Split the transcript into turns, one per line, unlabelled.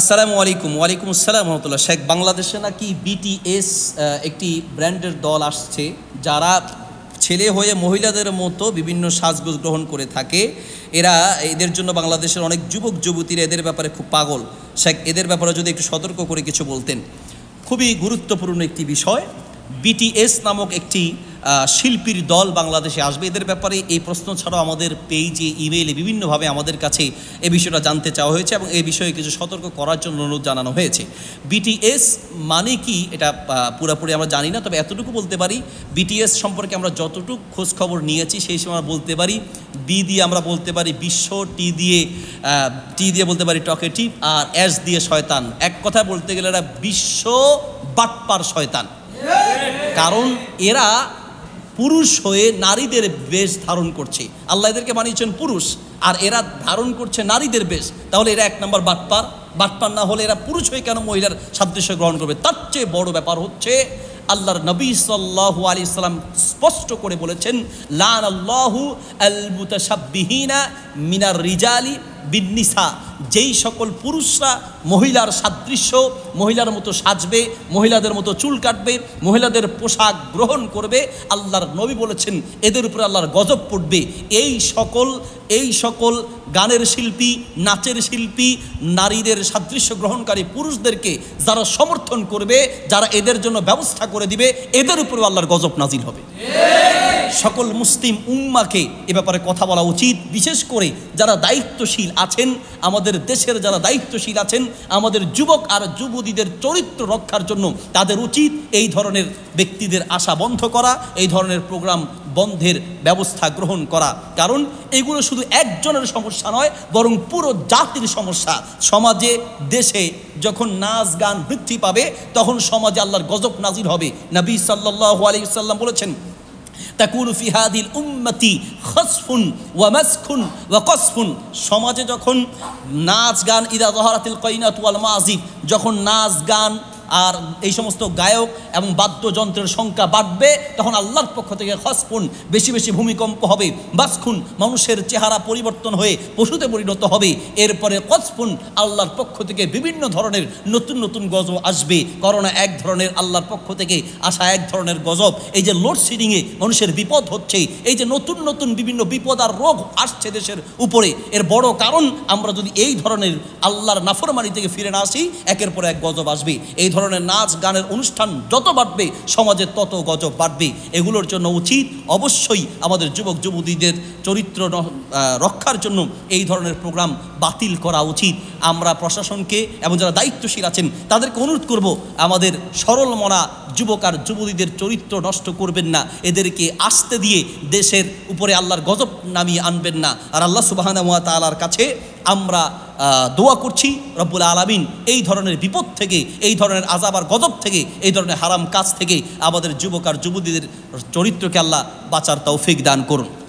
আসসালামু আলাইকুম ওয়ালাইকুম আসসালাম রহমতুল্লাহ শেখ বাংলাদেশে নাকি বিটিএস একটি ব্র্যান্ডের দল আসছে যারা ছেলে হয়ে মহিলাদের মতো বিভিন্ন সাজগোজ গ্রহণ করে থাকে এরা এদের জন্য বাংলাদেশের অনেক যুবক যুবতীরা এদের ব্যাপারে খুব পাগল শেখ এদের ব্যাপারে যদি একটু সতর্ক করে কিছু বলতেন খুবই গুরুত্বপূর্ণ একটি বিষয় বিটিএস নামক একটি শিল্পীর দল বাংলাদেশে আসবে এদের ব্যাপারে এই প্রশ্ন ছাড়াও আমাদের পেজে ইমেইলে বিভিন্নভাবে আমাদের কাছে এ বিষয়টা জানতে চাওয়া হয়েছে এবং এই বিষয়ে কিছু সতর্ক করার জন্য অনুরোধ জানানো হয়েছে বিটিএস মানে কি এটা পুরাপুরি আমরা জানি না তবে এতটুকু বলতে পারি বিটিএস সম্পর্কে আমরা যতটুকু খোঁজ খবর নিয়েছি সেই সময় আমরা বলতে পারি বি দিয়ে আমরা বলতে পারি বিশ্ব টি দিয়ে টি দিয়ে বলতে পারি টকেটিভ আর এস দিয়ে শয়তান এক কথা বলতে গেলে এরা বিশ্ব বাটপার শয়তান কারণ এরা পুরুষ হয়ে নারীদের বেশ ধারণ করছে আল্লাহ এদেরকে বানিয়েছেন পুরুষ আর এরা ধারণ করছে নারীদের বেশ তাহলে এরা এক নম্বর বাটপার বাটপার না হলে এরা পুরুষ হয়ে কেন মহিলার সাদৃশ্য গ্রহণ করবে তার চেয়ে বড় ব্যাপার হচ্ছে আল্লাহর নবী সাল্লাহ আলি ইসলাম স্পষ্ট করে বলেছেন লাল আল্লাহু আল মুতাসাব্বিহিনা মিনার রিজালি বিন্নিসা যেই সকল পুরুষরা মহিলার সাদৃশ্য মহিলার মতো সাজবে মহিলাদের মতো চুল কাটবে মহিলাদের পোশাক গ্রহণ করবে আল্লাহর নবী বলেছেন এদের উপরে আল্লাহর গজব পড়বে এই সকল এই সকল গানের শিল্পী নাচের শিল্পী নারীদের সাদৃশ্য গ্রহণকারী পুরুষদেরকে যারা সমর্থন করবে যারা এদের জন্য ব্যবস্থা করে দিবে এদের উপরেও আল্লাহর গজব নাজিল হবে সকল মুসলিম উম্মাকে এ ব্যাপারে কথা বলা উচিত বিশেষ করে যারা দায়িত্বশীল আছেন আমাদের দেশের যারা দায়িত্বশীল আছেন আমাদের যুবক আর যুবতীদের চরিত্র রক্ষার জন্য তাদের উচিত এই ধরনের ব্যক্তিদের আশা বন্ধ করা এই ধরনের প্রোগ্রাম বন্ধের ব্যবস্থা গ্রহণ করা কারণ এগুলো শুধু একজনের সমস্যা নয় বরং পুরো জাতির সমস্যা সমাজে দেশে যখন নাচ গান বৃদ্ধি পাবে তখন সমাজে আল্লাহর গজব নাজির হবে নবী সাল্লাহ আলি সাল্লাম বলেছেন তাকুনু ফি হাদিল উম্মতি খসফুন ওয়া মাসকুন ওয়া কসফুন সমাজে যখন নাচ গান ইদা জহরাতিল কয়নাত ওয়াল মাজিব যখন নাচ গান আর এই সমস্ত গায়ক এবং বাদ্যযন্ত্রের সংখ্যা বাড়বে তখন আল্লাহর পক্ষ থেকে খসফুন বেশি বেশি ভূমিকম্প হবে বাসখুন মানুষের চেহারা পরিবর্তন হয়ে পশুতে পরিণত হবে এরপরে কসফুন আল্লাহর পক্ষ থেকে বিভিন্ন ধরনের নতুন নতুন গজব আসবে করোনা এক ধরনের আল্লাহর পক্ষ থেকে আসা এক ধরনের গজব এই যে লোডশেডিংয়ে মানুষের বিপদ হচ্ছে এই যে নতুন নতুন বিভিন্ন বিপদ আর রোগ আসছে দেশের উপরে এর বড় কারণ আমরা যদি এই ধরনের আল্লাহর নাফরমানি থেকে ফিরে না আসি একের পর এক গজব আসবে এই ধরনের ধরনের নাচ গানের অনুষ্ঠান যত বাড়বে সমাজে তত গজব বাড়বে এগুলোর জন্য উচিত অবশ্যই আমাদের যুবক যুবতীদের চরিত্র রক্ষার জন্য এই ধরনের প্রোগ্রাম বাতিল করা উচিত আমরা প্রশাসনকে এবং যারা দায়িত্বশীল আছেন তাদেরকে অনুরোধ করব আমাদের সরল মনা যুবক আর যুবতীদের চরিত্র নষ্ট করবেন না এদেরকে আসতে দিয়ে দেশের উপরে আল্লাহর গজব নামিয়ে আনবেন না আর আল্লাহ সুবাহানুয়া তালার কাছে আমরা দোয়া করছি রব্বুল আলমিন এই ধরনের বিপদ থেকে এই ধরনের আজাব আর গজব থেকে এই ধরনের হারাম কাজ থেকে আমাদের যুবক আর যুবতীদের চরিত্রকে আল্লাহ বাঁচার তৌফিক দান করুন